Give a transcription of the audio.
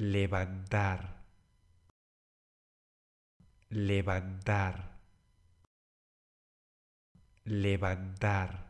levantar, levantar, levantar.